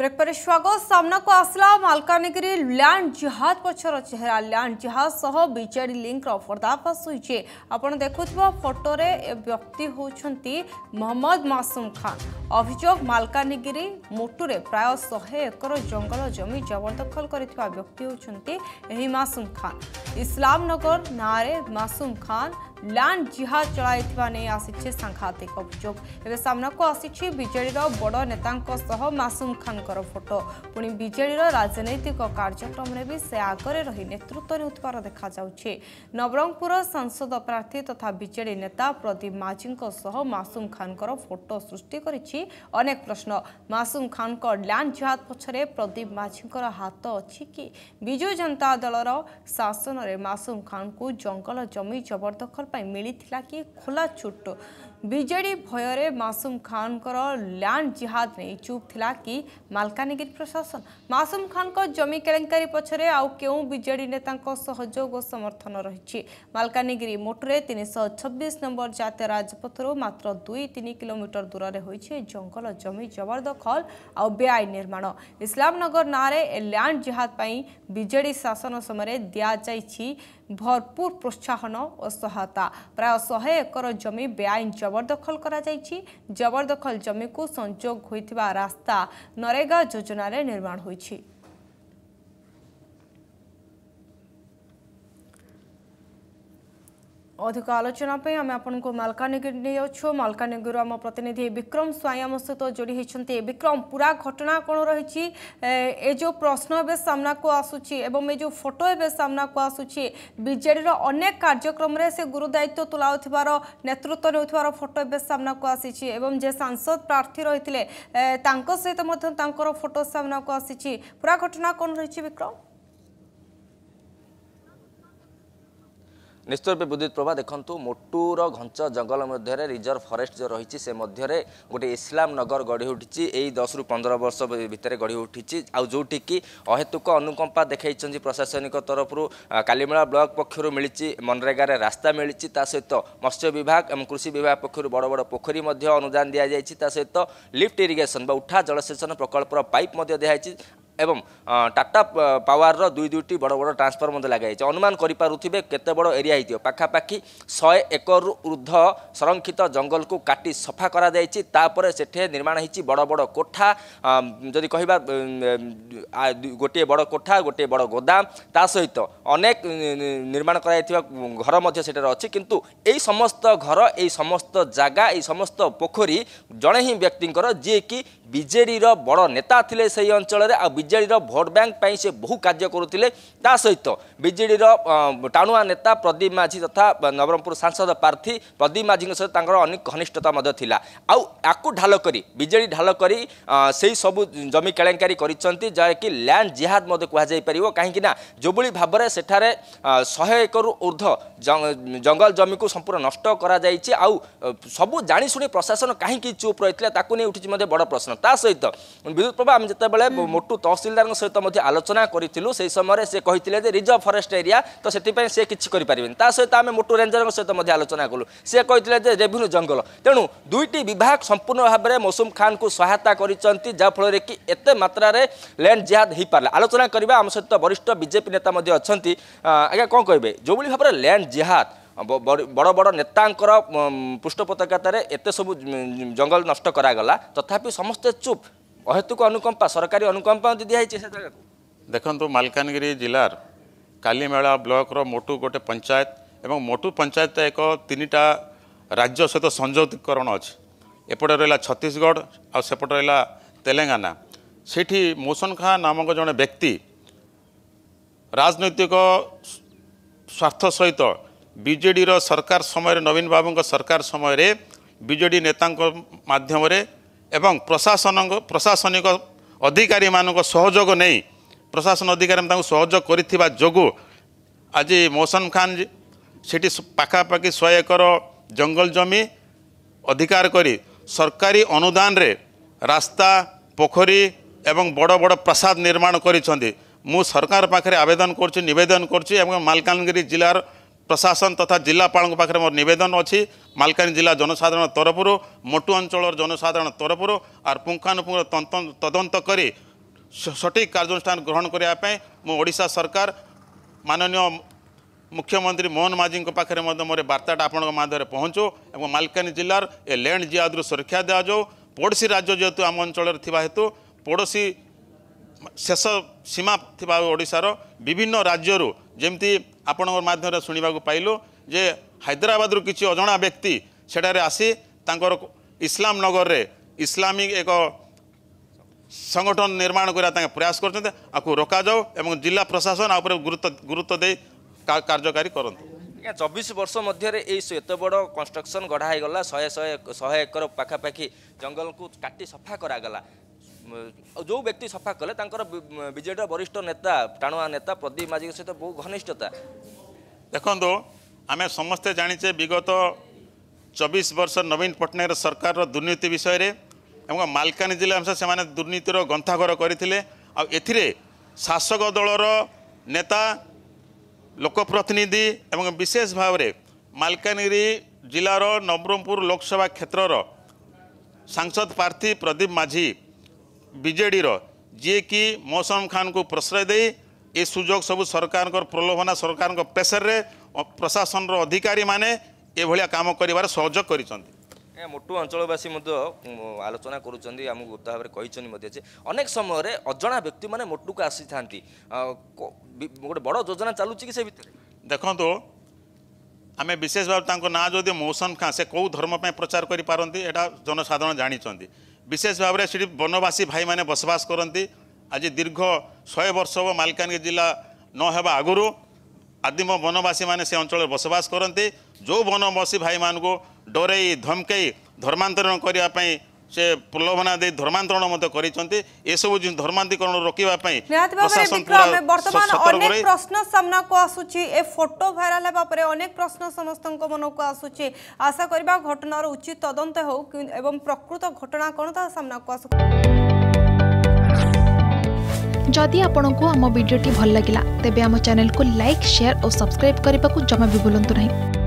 brake ପରେ ସ୍ୱାଗତ ସାମ୍ନାକୁ ଆସିଲା ମାଲକାନଗିରି ଲ୍ୟାଣ୍ଡ ଜାହାଜ ପଛର ଚେହେରା ଲ୍ୟାଣ୍ଡ ଜାହାଜ ସହ ବିଜେଡି ଲିଙ୍କର ପର୍ଦ୍ଦାଫାଶ ହୋଇଛି ଆପଣ ଦେଖୁଥିବା ଫଟୋରେ ଏ ବ୍ୟକ୍ତି ହେଉଛନ୍ତି ମହମ୍ମଦ ମାସୁମ ଖାନ ଅଭିଯୋଗ ମାଲକାନଗିରି ମୋଟୁରେ ପ୍ରାୟ ଶହେ ଏକର ଜଙ୍ଗଲ ଜମି ଜବରଦଖଲ କରିଥିବା ବ୍ୟକ୍ତି ହେଉଛନ୍ତି ଏହି ମାସୁମ ଖାନ ଇସଲାମନଗର ନାଁରେ ମାସୁମ ଖାନ ଲ୍ୟାଣ୍ଡ ଜିହାଦ ଚଳାଇଥିବା ନେଇ ଆସିଛି ସାଂଘାତିକ ଅଭିଯୋଗ ଏବେ ସାମ୍ନାକୁ ଆସିଛି ବିଜେଡ଼ିର ବଡ଼ ନେତାଙ୍କ ସହ ମାସୁମ ଖାନ୍ଙ୍କର ଫଟୋ ପୁଣି ବିଜେଡ଼ିର ରାଜନୈତିକ କାର୍ଯ୍ୟକ୍ରମରେ ବି ସେ ଆଗରେ ରହି ନେତୃତ୍ୱ ନେଉଥିବାର ଦେଖାଯାଉଛି ନବରଙ୍ଗପୁର ସାଂସଦ ପ୍ରାର୍ଥୀ ତଥା ବିଜେଡ଼ି ନେତା ପ୍ରଦୀପ ମାଝୀଙ୍କ ସହ ମାସୁମ ଖାନ୍ଙ୍କର ଫଟୋ ସୃଷ୍ଟି କରିଛି ଅନେକ ପ୍ରଶ୍ନ ମାସୁମ ଖାନ୍ଙ୍କ ଲ୍ୟାଣ୍ଡ ଜିହାଦ ପଛରେ ପ୍ରଦୀପ ମାଝୀଙ୍କର ହାତ ଅଛି କି ବିଜୁ ଜନତା ଦଳର ଶାସନରେ ମାସୁମ ଖାନ୍ଙ୍କୁ ଜଙ୍ଗଲ ଜମି ଜବରଦଖଲ ପାଇଁ ମିଳିଥିଲା କି ଖୋଲା ଛୋଟ ବିଜେଡ଼ି ଭୟରେ ମାସୁମ ଖାନଙ୍କର ଲ୍ୟାଣ୍ଡ ଜିହାଦ ନେଇ ଚୁପ୍ ଥିଲା କି ମାଲକାନଗିରି ପ୍ରଶାସନ ମାସୁମ ଖାନଙ୍କ ଜମି କେଳେଙ୍କାରୀ ପଛରେ ଆଉ କେଉଁ ବିଜେଡ଼ି ନେତାଙ୍କ ସହଯୋଗ ଓ ସମର୍ଥନ ରହିଛି ମାଲକାନଗିରି ମୋଟରେ ତିନିଶହ ଛବିଶ ନମ୍ବର ଜାତୀୟ ରାଜପଥରୁ ମାତ୍ର ଦୁଇ ତିନି କିଲୋମିଟର ଦୂରରେ ହୋଇଛି ଜଙ୍ଗଲ ଜମି ଜବରଦଖଲ ଆଉ ବେଆଇନ ନିର୍ମାଣ ଇସଲାମନଗର ନାଁରେ ଏ ଲ୍ୟାଣ୍ଡ ଜିହାଦ ପାଇଁ ବିଜେଡ଼ି ଶାସନ ସମୟରେ ଦିଆଯାଇଛି ভরপুর প্রোৎসাহন ও সহায়তা প্রায় শহে একর জমি বেআইন জবরদখল করা যাইছি জবরদখল জমিকু সংযোগ হয়েছে রাস্তা নরেগা যোজনার নির্মাণ হয়েছে অধিক আলোচনা আমি আপনার মালকানগিরি নিয়ে যাচ্ছু মালকানগির আমার প্রতিনিধি বিক্রম স্বাই আমার সহ যোড়ি হয়েছেন বিক্রম পুরা ঘটনা কোণ রয়েছে এ যে প্রশ্ন এবে সামনাকু আসুচি এবং এ যে ফটো এবে সামনাকু আসুচি বিজেডির অনেক কার্যক্রমে সে গুরুদায়িত্ব তুলাউবার নেতৃত্ব নেওয়ার ফটো এবে সামনাকু আসিছি এবং যে সাংসদ প্রার্থী রয়েছে তাঙ্ক সহ তাঙ্কর ফটো সামনাকু আসিছি পুরা ঘটনা কোণ রয়েছে বিক্রম ନିଶ୍ଚୟ ରୂପେ ବିଦ୍ୟୁତ ପ୍ରଭା ଦେଖନ୍ତୁ ମୋଟୁର ଘଞ୍ଚ ଜଙ୍ଗଲ ମଧ୍ୟରେ ରିଜର୍ଭ ଫରେଷ୍ଟ ଯେଉଁ ରହିଛି ସେ ମଧ୍ୟରେ ଗୋଟିଏ ଇସଲାମନଗର ଗଢ଼ି ଉଠିଛି ଏଇ ଦଶରୁ ପନ୍ଦର ବର୍ଷ ଭିତରେ ଗଢ଼ି ଉଠିଛି ଆଉ ଯେଉଁଠିକି ଅହେତୁକ ଅନୁକମ୍ପା ଦେଖାଇଛନ୍ତି ପ୍ରଶାସନିକ ତରଫରୁ କାଲିମେଳା ବ୍ଲକ ପକ୍ଷରୁ ମିଳିଛି ମନରେଗାରେ ରାସ୍ତା ମିଳିଛି ତା ସହିତ ମତ୍ସ୍ୟ ବିଭାଗ ଏବଂ କୃଷି ବିଭାଗ ପକ୍ଷରୁ ବଡ଼ ବଡ଼ ପୋଖରୀ ମଧ୍ୟ ଅନୁଦାନ ଦିଆଯାଇଛି ତା ସହିତ ଲିଫ୍ଟ ଇରିଗେସନ୍ ବା ଉଠା ଜଳସେଚନ ପ୍ରକଳ୍ପର ପାଇପ୍ ମଧ୍ୟ ଦିଆହେଇଛି এবং টাটা পাওয়ারর দুই দুইটি বড় বড় ট্রান্সফর মধ্যে লাগাইছে অনুমান করিপারুথিবে কেতে বড় এরিয়া হয়েছে পাখাপাখি শহে একরু ঊর্ধ্ব সংরক্ষিত জঙ্গলকু কাটি সফা করা যাইছি তাপরে সেঠে নির্মাণ হয়েছে বড় বড় কোঠা যদি কহবা গোটিয়ে বড় কোঠা গোটিয়ে বড় গোদাম তা সহিত অনেক নির্মাণ করা যাইଥିବା ঘর মধ্যে সেটার অছি কিন্তু এই সমস্ত ঘর এই সমস্ত জায়গা এই সমস্ত পোখরী জনে হি ব্যক্তিঙ্কর যিয়ে কি ବିଜେଡ଼ିର ବଡ଼ ନେତା ଥିଲେ ସେହି ଅଞ୍ଚଳରେ ଆଉ ବିଜେଡ଼ିର ଭୋଟ୍ ବ୍ୟାଙ୍କ ପାଇଁ ସେ ବହୁ କାର୍ଯ୍ୟ କରୁଥିଲେ ତା ସହିତ ବିଜେଡ଼ିର ଟାଣୁଆ ନେତା ପ୍ରଦୀପ ମାଝୀ ତଥା ନବରଙ୍ଗପୁର ସାଂସଦ ପ୍ରାର୍ଥୀ ପ୍ରଦୀପ ମାଝୀଙ୍କ ସହିତ ତାଙ୍କର ଅନେକ ଘନିଷ୍ଠତା ମଧ୍ୟ ଥିଲା ଆଉ ୟାକୁ ଢାଲ କରି ବିଜେଡ଼ି ଢାଲ କରି ସେହି ସବୁ ଜମି କେଳେଙ୍କାରୀ କରିଛନ୍ତି ଯାହାକି ଲ୍ୟାଣ୍ଡ ଜିହାଦ ମଧ୍ୟ କୁହାଯାଇପାରିବ କାହିଁକିନା ଯେଉଁଭଳି ଭାବରେ ସେଠାରେ ଶହେ ଏକରରୁ ଉର୍ଦ୍ଧ୍ୱ ଜଙ୍ଗଲ ଜମିକୁ ସମ୍ପୂର୍ଣ୍ଣ ନଷ୍ଟ କରାଯାଇଛି ଆଉ ସବୁ ଜାଣିଶୁଣି ପ୍ରଶାସନ କାହିଁକି ଚୁପ୍ ରହିଥିଲା ତାକୁ ନେଇ ଉଠିଛି ମଧ୍ୟ ବଡ଼ ପ୍ରଶ୍ନ ତା ସହିତ ବିଦ୍ୟୁତ ପ୍ରଭା ଆମେ ଯେତେବେଳେ ମୋଟୁ ତହସିଲଦାରଙ୍କ ସହିତ ମଧ୍ୟ ଆଲୋଚନା କରିଥିଲୁ ସେହି ସମୟରେ ସେ କହିଥିଲେ ଯେ ରିଜର୍ଭ ଫରେଷ୍ଟ ଏରିଆ ତ ସେଥିପାଇଁ ସେ କିଛି କରିପାରିବେନି ତା ସହିତ ଆମେ ମୋଟୁ ରେଞ୍ଜରଙ୍କ ସହିତ ମଧ୍ୟ ଆଲୋଚନା କଲୁ ସେ କହିଥିଲେ ଯେ ରେଭିନ୍ୟୁ ଜଙ୍ଗଲ ତେଣୁ ଦୁଇଟି ବିଭାଗ ସମ୍ପୂର୍ଣ୍ଣ ଭାବରେ ମୌସୁମ ଖାନଙ୍କୁ ସହାୟତା କରିଛନ୍ତି ଯାହାଫଳରେ କି ଏତେ ମାତ୍ରାରେ ଲ୍ୟାଣ୍ଡ ଜିହାଦ ହୋଇପାରିଲା ଆଲୋଚନା କରିବା ଆମ ସହିତ ବରିଷ୍ଠ ବିଜେପି ନେତା ମଧ୍ୟ ଅଛନ୍ତି ଆଜ୍ଞା କ'ଣ କହିବେ ଯେଉଁଭଳି ଭାବରେ ଲ୍ୟାଣ୍ଡ ଜିହାଦ ବଡ଼ ବଡ଼ ନେତାଙ୍କର ପୃଷ୍ଠପତକତାରେ ଏତେ ସବୁ ଜଙ୍ଗଲ ନଷ୍ଟ କରାଗଲା ତଥାପି ସମସ୍ତେ ଚୁପ୍ ଅହେତୁକ ଅନୁକମ୍ପା ସରକାରୀ ଅନୁକମ୍ପା ଦିଆହେଇଛି ସେ ଜାଗାକୁ ଦେଖନ୍ତୁ ମାଲକାନଗିରି ଜିଲ୍ଲାର କାଲିମେଳା ବ୍ଲକର ମୋଟୁ ଗୋଟେ ପଞ୍ଚାୟତ ଏବଂ ମୋଟୁ ପଞ୍ଚାୟତ ଏକ ତିନିଟା ରାଜ୍ୟ ସହିତ ସଂଯୋଗୀକରଣ ଅଛି ଏପଟେ ରହିଲା ଛତିଶଗଡ଼ ଆଉ ସେପଟେ ରହିଲା ତେଲେଙ୍ଗାନା ସେଠି ମୋସନ ଖାଁ ନାମକ ଜଣେ ବ୍ୟକ୍ତି ରାଜନୈତିକ ସ୍ୱାର୍ଥ ସହିତ ବିଜେଡ଼ିର ସରକାର ସମୟରେ ନବୀନ ବାବୁଙ୍କ ସରକାର ସମୟରେ ବିଜେଡ଼ି ନେତାଙ୍କ ମାଧ୍ୟମରେ ଏବଂ ପ୍ରଶାସନ ପ୍ରଶାସନିକ ଅଧିକାରୀମାନଙ୍କ ସହଯୋଗ ନେଇ ପ୍ରଶାସନ ଅଧିକାରୀ ତାଙ୍କୁ ସହଯୋଗ କରିଥିବା ଯୋଗୁଁ ଆଜି ମୋସନ ଖାନ ସେଠି ପାଖାପାଖି ଶହେ ଏକର ଜଙ୍ଗଲ ଜମି ଅଧିକାର କରି ସରକାରୀ ଅନୁଦାନରେ ରାସ୍ତା ପୋଖରୀ ଏବଂ ବଡ଼ ବଡ଼ ପ୍ରସାଦ ନିର୍ମାଣ କରିଛନ୍ତି ମୁଁ ସରକାର ପାଖରେ ଆବେଦନ କରୁଛି ନିବେଦନ କରୁଛି ଏବଂ ମାଲକାନଗିରି ଜିଲ୍ଲାର ପ୍ରଶାସନ ତଥା ଜିଲ୍ଲାପାଳଙ୍କ ପାଖରେ ମୋର ନିବେଦନ ଅଛି ମାଲକାନଗିରି ଜିଲ୍ଲା ଜନସାଧାରଣ ତରଫରୁ ମୋଟୁ ଅଞ୍ଚଳର ଜନସାଧାରଣ ତରଫରୁ ଆର୍ ପୁଙ୍ଖାନୁପୁଙ୍ଖ ତଦନ୍ତ କରି ସଠିକ୍ କାର୍ଯ୍ୟାନୁଷ୍ଠାନ ଗ୍ରହଣ କରିବା ପାଇଁ ମୁଁ ଓଡ଼ିଶା ସରକାର ମାନନୀୟ ମୁଖ୍ୟମନ୍ତ୍ରୀ ମୋହନ ମାଝୀଙ୍କ ପାଖରେ ମଧ୍ୟ ମୋର ବାର୍ତ୍ତାଟା ଆପଣଙ୍କ ମାଧ୍ୟମରେ ପହଞ୍ଚୁ ଏବଂ ମାଲକାନଗିରି ଜିଲ୍ଲାର ଏ ଲ୍ୟାଣ୍ଡ ଜିଆଦରୁ ସୁରକ୍ଷା ଦିଆଯାଉ ପଡ଼ୋଶୀ ରାଜ୍ୟ ଯେହେତୁ ଆମ ଅଞ୍ଚଳରେ ଥିବା ହେତୁ ପଡ଼ୋଶୀ ଶେଷ ସୀମା ଥିବା ଓଡ଼ିଶାର ବିଭିନ୍ନ ରାଜ୍ୟରୁ ଯେମିତି ଆପଣଙ୍କ ମାଧ୍ୟମରେ ଶୁଣିବାକୁ ପାଇଲୁ ଯେ ହାଇଦ୍ରାବାଦରୁ କିଛି ଅଜଣା ବ୍ୟକ୍ତି ସେଠାରେ ଆସି ତାଙ୍କର ନଗରରେ ଇସଲାମିକ ଏକ ସଂଗଠନ ନିର୍ମାଣ କରିବା ତାଙ୍କେ ପ୍ରୟାସ କରୁଛନ୍ତି ଆକୁ ରୋକାଯାଉ ଏବଂ ଜିଲ୍ଲା ପ୍ରଶାସନ ଆ ଉପରେ ଗୁରୁତ୍ୱ ଗୁରୁତ୍ୱ ଦେଇ କାର୍ଯ୍ୟକାରୀ କରନ୍ତୁ ଆଜ୍ଞା ଚବିଶ ବର୍ଷ ମଧ୍ୟରେ ଏଇ ଏତେ ବଡ଼ କନଷ୍ଟ୍ରକ୍ସନ୍ ଗଢ଼ା ହୋଇଗଲା ଶହେ ଶହେ ଶହେ ଏକର ପାଖାପାଖି ଜଙ୍ଗଲକୁ କାଟି ସଫା କରାଗଲା ଯେଉଁ ବ୍ୟକ୍ତି ସଫା କଲେ ତାଙ୍କର ବିଜେଡ଼ିର ବରିଷ୍ଠ ନେତା ଟାଣୁଆ ନେତା ପ୍ରଦୀପ ମାଝିଙ୍କ ସହିତ ବହୁ ଘନିଷ୍ଠତା ଦେଖନ୍ତୁ ଆମେ ସମସ୍ତେ ଜାଣିଛେ ବିଗତ ଚବିଶ ବର୍ଷ ନବୀନ ପଟ୍ଟନାୟକ ସରକାରର ଦୁର୍ନୀତି ବିଷୟରେ ଏବଂ ମାଲକାନଗିରି ଜିଲ୍ଲା ଅନୁସାରେ ସେମାନେ ଦୁର୍ନୀତିର ଗନ୍ଥାଘର କରିଥିଲେ ଆଉ ଏଥିରେ ଶାସକ ଦଳର ନେତା ଲୋକପ୍ରତିନିଧି ଏବଂ ବିଶେଷ ଭାବରେ ମାଲକାନଗିରି ଜିଲ୍ଲାର ନବରଙ୍ଗପୁର ଲୋକସଭା କ୍ଷେତ୍ରର ସାଂସଦ ପ୍ରାର୍ଥୀ ପ୍ରଦୀପ ମାଝୀ बीजेडी र जि मौसम खाँको प्रश्रय ए सब सरकार को प्रलोभना सरकारको प्रेसरे प्रशासन र अधिकारिनेभार सहयोग गरिन्छ ए मोटु अञ्चलवासी म आलोचना भावी अनेक समय अजना व्यक्ति मोटुको आसि गोजना चाहु कि तो, आमे विशेष भाँ जो से खाँस धर्म प्रचार गरिपार एटा जनसाधारण जाने ବିଶେଷ ଭାବରେ ସେଠି ବନବାସୀ ଭାଇମାନେ ବସବାସ କରନ୍ତି ଆଜି ଦୀର୍ଘ ଶହେ ବର୍ଷ ହେବ ମାଲକାନଗିରି ଜିଲ୍ଲା ନ ହେବା ଆଗରୁ ଆଦିମ ବନବାସୀମାନେ ସେ ଅଞ୍ଚଳରେ ବସବାସ କରନ୍ତି ଯେଉଁ ବନବାସୀ ଭାଇମାନଙ୍କୁ ଡରେଇ ଧମକେଇ ଧର୍ମାନ୍ତରଣ କରିବା ପାଇଁ ସେ ପ୍ରଲୋଭନା ଦେଇ ଧର୍ମାନ୍ତରଣ ମଧ୍ୟ କରିଛନ୍ତି ଏସବୁ ଧର୍ମାନ୍ତିକରଣ ରୋକିବା ପାଇଁ ବର୍ତ୍ତମାନ ଅନେକ ପ୍ରଶ୍ନ ସାମ୍ନାକୁ ଆସୁଛି ଏ ଫଟୋ ଭାଇରାଲ ହେବା ପରେ ଅନେକ ପ୍ରଶ୍ନ ସମସ୍ତଙ୍କ ମନକୁ ଆସୁଛି ଆଶା କରିବା ଘଟଣାର ଉଚିତ ତଦନ୍ତ ହେଉ ଏବଂ ପ୍ରକୃତ ଘଟଣା କ'ଣ ତା ସାମ୍ନାକୁ ଆସୁ ଯଦି ଆପଣଙ୍କୁ ଆମ ଭିଡ଼ିଓଟି ଭଲ ଲାଗିଲା ତେବେ ଆମ ଚ୍ୟାନେଲକୁ ଲାଇକ୍ ସେୟାର ଓ ସବସ୍କ୍ରାଇବ୍ କରିବାକୁ ଜମା ବି ଭୁଲନ୍ତୁ ନାହିଁ